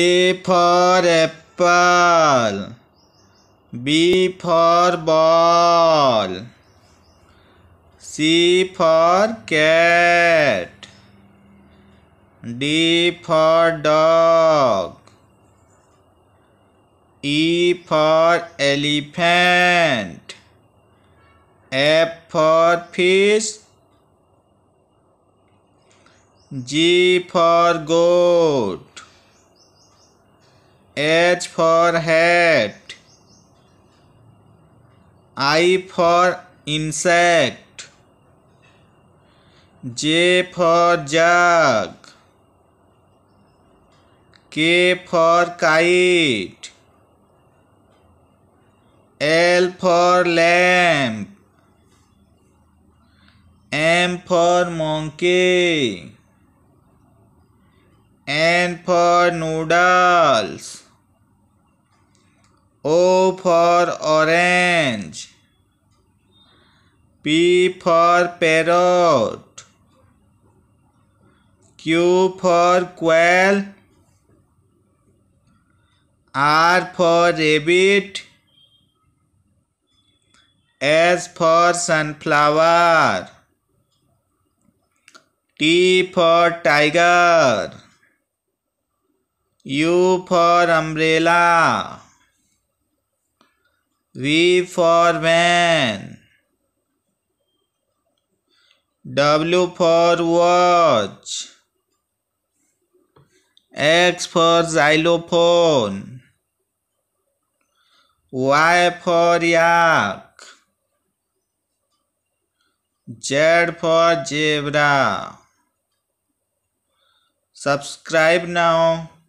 A for apple. B for ball. C for cat. D for dog. E for elephant. F for fish. G for goat. H for hat I for insect J for jug K for kite L for lamp M for monkey N for noodles O for orange. P for parrot. Q for quail. R for rabbit. S for sunflower. T for tiger. U for umbrella. V for van. W for watch. X for xylophone. Y for yak. Z for zebra. Subscribe now.